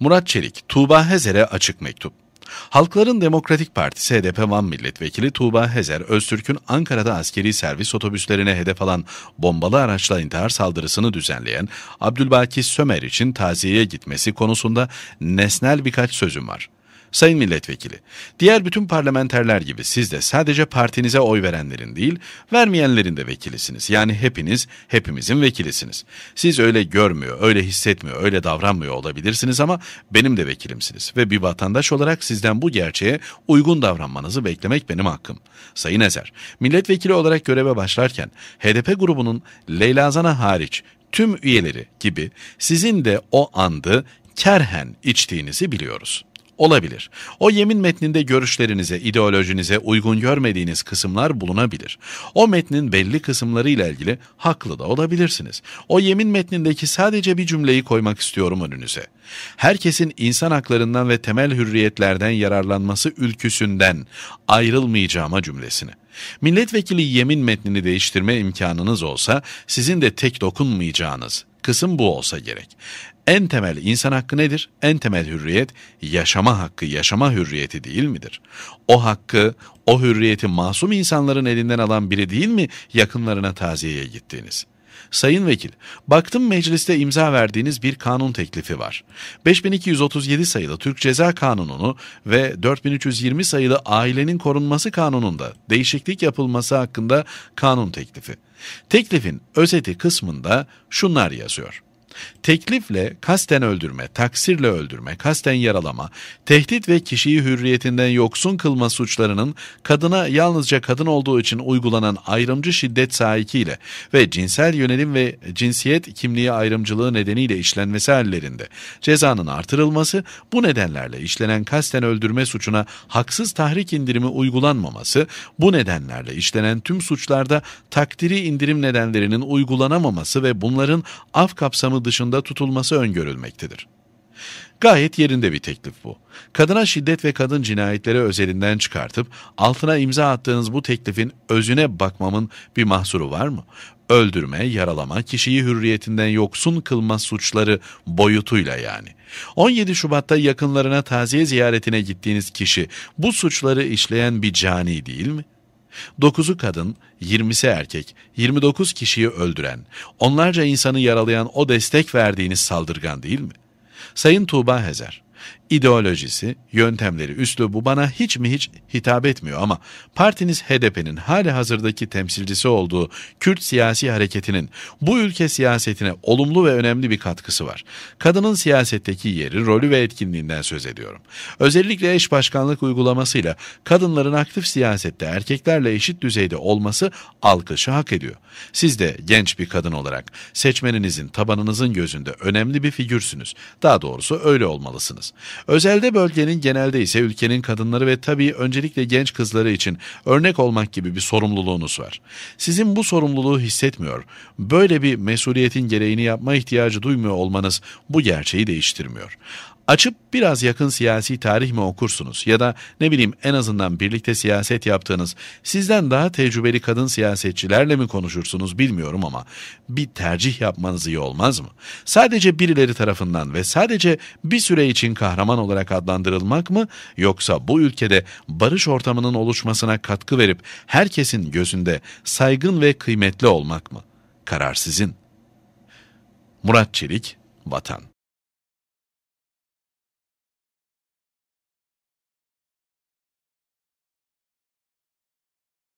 Murat Çelik, Tuğba Hezer'e açık mektup. Halkların Demokratik Partisi HDP Van Milletvekili Tuğba Hezer, Öztürk'ün Ankara'da askeri servis otobüslerine hedef alan bombalı araçla intihar saldırısını düzenleyen Abdülbaki Sömer için taziyeye gitmesi konusunda nesnel birkaç sözüm var. Sayın milletvekili, diğer bütün parlamenterler gibi siz de sadece partinize oy verenlerin değil, vermeyenlerin de vekilisiniz. Yani hepiniz, hepimizin vekilisiniz. Siz öyle görmüyor, öyle hissetmiyor, öyle davranmıyor olabilirsiniz ama benim de vekilimsiniz. Ve bir vatandaş olarak sizden bu gerçeğe uygun davranmanızı beklemek benim hakkım. Sayın Ezer, milletvekili olarak göreve başlarken HDP grubunun Leyla Zana hariç tüm üyeleri gibi sizin de o andı kerhen içtiğinizi biliyoruz. Olabilir. O yemin metninde görüşlerinize, ideolojinize uygun görmediğiniz kısımlar bulunabilir. O metnin belli kısımları ile ilgili haklı da olabilirsiniz. O yemin metnindeki sadece bir cümleyi koymak istiyorum önünüze. Herkesin insan haklarından ve temel hürriyetlerden yararlanması ülküsünden ayrılmayacağıma cümlesini. Milletvekili yemin metnini değiştirme imkanınız olsa sizin de tek dokunmayacağınız kısım bu olsa gerek. En temel insan hakkı nedir? En temel hürriyet yaşama hakkı, yaşama hürriyeti değil midir? O hakkı, o hürriyeti masum insanların elinden alan biri değil mi yakınlarına taziyeye gittiğiniz? Sayın vekil, baktım mecliste imza verdiğiniz bir kanun teklifi var. 5237 sayılı Türk Ceza Kanununu ve 4320 sayılı Ailenin Korunması Kanunu'nda değişiklik yapılması hakkında kanun teklifi. Teklifin özeti kısmında şunlar yazıyor. Teklifle kasten öldürme, taksirle öldürme, kasten yaralama, tehdit ve kişiyi hürriyetinden yoksun kılma suçlarının kadına yalnızca kadın olduğu için uygulanan ayrımcı şiddet sahikiyle ve cinsel yönelim ve cinsiyet kimliği ayrımcılığı nedeniyle işlenmesi hallerinde cezanın artırılması, bu nedenlerle işlenen kasten öldürme suçuna haksız tahrik indirimi uygulanmaması, bu nedenlerle işlenen tüm suçlarda takdiri indirim nedenlerinin uygulanamaması ve bunların af kapsamı kanunu dışında tutulması öngörülmektedir. Gayet yerinde bir teklif bu. Kadına şiddet ve kadın cinayetleri özelinden çıkartıp altına imza attığınız bu teklifin özüne bakmamın bir mahsuru var mı? Öldürme, yaralama, kişiyi hürriyetinden yoksun kılma suçları boyutuyla yani. 17 Şubat'ta yakınlarına taziye ziyaretine gittiğiniz kişi bu suçları işleyen bir cani değil mi?'' 9'u kadın, 20'si erkek, 29 kişiyi öldüren, onlarca insanı yaralayan o destek verdiğiniz saldırgan değil mi? Sayın Tuğba Hezer, ideolojisi, yöntemleri, üslubu bana hiç mi hiç hitap etmiyor ama partiniz HDP'nin hali hazırdaki temsilcisi olduğu Kürt siyasi hareketinin bu ülke siyasetine olumlu ve önemli bir katkısı var. Kadının siyasetteki yeri, rolü ve etkinliğinden söz ediyorum. Özellikle eş başkanlık uygulamasıyla kadınların aktif siyasette erkeklerle eşit düzeyde olması alkışı hak ediyor. Siz de genç bir kadın olarak seçmeninizin, tabanınızın gözünde önemli bir figürsünüz. Daha doğrusu öyle olmalısınız. Özelde bölgenin genelde ise ülkenin kadınları ve tabii öncelikle genç kızları için örnek olmak gibi bir sorumluluğunuz var. Sizin bu sorumluluğu hissetmiyor, böyle bir mesuliyetin gereğini yapma ihtiyacı duymuyor olmanız bu gerçeği değiştirmiyor. Açıp biraz yakın siyasi tarih mi okursunuz ya da ne bileyim en azından birlikte siyaset yaptığınız, sizden daha tecrübeli kadın siyasetçilerle mi konuşursunuz bilmiyorum ama bir tercih yapmanız iyi olmaz mı? Sadece birileri tarafından ve sadece bir süre için kahraman olarak adlandırılmak mı yoksa bu ülkede barış ortamının oluşmasına katkı verip herkesin gözünde saygın ve kıymetli olmak mı? Karar sizin. Murat Çelik, Vatan